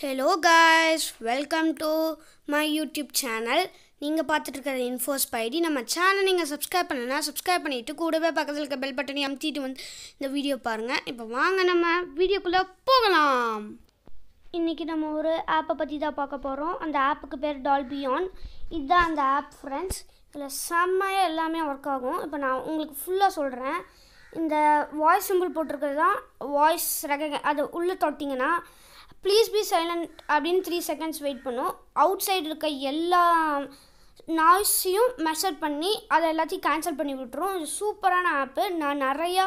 hello guys welcome to my YouTube channel நீங்கள் பார்த்துட்ருக்கிற infos பைடி நம்ம சேனல் நீங்கள் சப்ஸ்கிரைப் பண்ணலன்னா சப்ஸ்கிரைப் பண்ணிவிட்டு கூடவே பக்கத்தில் இருக்க பெல் பட்டனை அமுத்திட்டு வந்து இந்த வீடியோ பாருங்கள் இப்போ வாங்க நம்ம வீடியோக்குள்ளே போகலாம் இன்றைக்கி நம்ம ஒரு ஆப்பை பற்றி தான் பார்க்க போகிறோம் அந்த ஆப்புக்கு பேர் டால்பியான் இதுதான் அந்த ஆப் ஃப்ரெண்ட்ஸ் இதில் செம்மையாக எல்லாமே ஒர்க் ஆகும் இப்போ நான் உங்களுக்கு ஃபுல்லாக சொல்கிறேன் இந்த வாய்ஸ் சிம்பிள் போட்டிருக்கிறது தான் வாய்ஸ் ரெக அது உள்ளே தொட்டிங்கன்னா ப்ளீஸ் பி சைலண்ட் அப்படின்னு த்ரீ செகண்ட்ஸ் வெயிட் பண்ணும் அவுட் சைடு இருக்க எல்லா நாய்ஸையும் மெஷர் பண்ணி அதை எல்லாத்தையும் கேன்சல் பண்ணி விட்டுரும் இது சூப்பரான ஆப்பு நான் நிறையா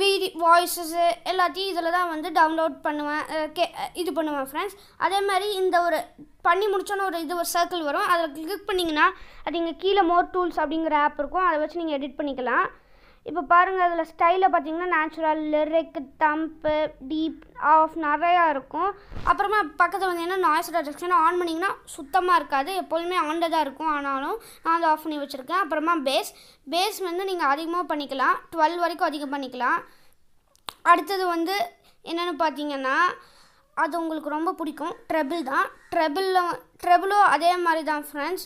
வீடி வாய்ஸஸ்ஸு எல்லாத்தையும் இதில் தான் வந்து டவுன்லோட் பண்ணுவேன் கே இது பண்ணுவேன் ஃப்ரெண்ட்ஸ் அதே மாதிரி இந்த ஒரு பண்ணி முடிச்சோன்னு ஒரு இது ஒரு சர்க்கிள் வரும் அதில் கிளிக் பண்ணிங்கன்னா அது இங்கே கீழே மோர் டூல்ஸ் அப்படிங்கிற ஆப் இருக்கும் அதை வச்சு நீங்கள் எடிட் பண்ணிக்கலாம் இப்போ பாருங்கள் அதில் ஸ்டைலில் பார்த்தீங்கன்னா நேச்சுரல் லிரிக் தம்ப்பு டீப் ஆஃப் நிறையா இருக்கும் அப்புறமா பக்கத்தில் வந்து என்ன நாய்ஸ் ரிடக்ஷன் ஆன் பண்ணிங்கன்னா சுத்தமாக இருக்காது எப்போதுமே ஆனில் தான் இருக்கும் ஆனாலும் நான் அதை ஆஃப் பண்ணி வச்சுருக்கேன் அப்புறமா பேஸ் பேஸ் வந்து நீங்கள் அதிகமாக பண்ணிக்கலாம் டுவெல் வரைக்கும் அதிகம் பண்ணிக்கலாம் அடுத்தது வந்து என்னென்னு பார்த்தீங்கன்னா அது உங்களுக்கு ரொம்ப பிடிக்கும் ட்ரெபிள் தான் ட்ரெபிளில் ட்ரெபிளும் அதே மாதிரி தான் ஃப்ரெண்ட்ஸ்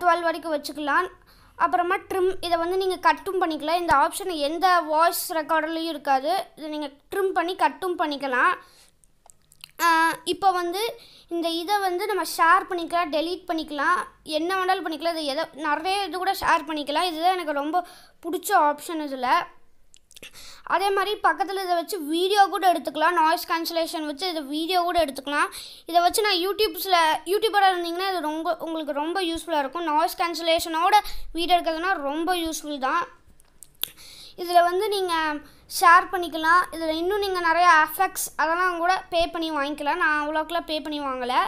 டுவெல் வரைக்கும் வச்சுக்கலாம் அப்புறமா ட்ரிம் இதை வந்து நீங்கள் கட்டும் பண்ணிக்கலாம் இந்த ஆப்ஷன் எந்த வாய்ஸ் ரெக்கார்டர்லையும் இருக்காது இதை நீங்கள் ட்ரிம் பண்ணி கட்டும் பண்ணிக்கலாம் இப்போ வந்து இந்த இதை வந்து நம்ம ஷேர் பண்ணிக்கலாம் டெலீட் பண்ணிக்கலாம் என்ன வேணாலும் பண்ணிக்கலாம் இது எதை நிறைய இது கூட ஷேர் பண்ணிக்கலாம் இதுதான் எனக்கு ரொம்ப பிடிச்ச ஆப்ஷன் இதில் அதே மாதிரி பக்கத்தில் இதை வச்சு வீடியோ கூட எடுத்துக்கலாம் நாய்ஸ் கேன்சலேஷன் வச்சு இதை வீடியோ கூட எடுத்துக்கலாம் இதை வச்சு நான் யூடியூப்ஸில் யூடியூபராக இருந்தீங்கன்னா இது ரொம்ப உங்களுக்கு ரொம்ப யூஸ்ஃபுல்லாக இருக்கும் நாய்ஸ் கேன்சலேஷனோட வீடியோ எடுக்கிறதுனா ரொம்ப யூஸ்ஃபுல் தான் இதில் வந்து நீங்கள் ஷேர் பண்ணிக்கலாம் இதில் இன்னும் நீங்கள் நிறையா எஃபெக்ட்ஸ் அதெல்லாம் கூட பே பண்ணி வாங்கிக்கலாம் நான் அவ்வளோக்குலாம் பே பண்ணி வாங்கலை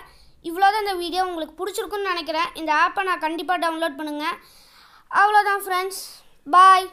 இவ்வளோதான் இந்த வீடியோ உங்களுக்கு பிடிச்சிருக்குன்னு நினைக்கிறேன் இந்த ஆப்பை நான் கண்டிப்பாக டவுன்லோட் பண்ணுங்கள் அவ்வளோதான் ஃப்ரெண்ட்ஸ் பாய்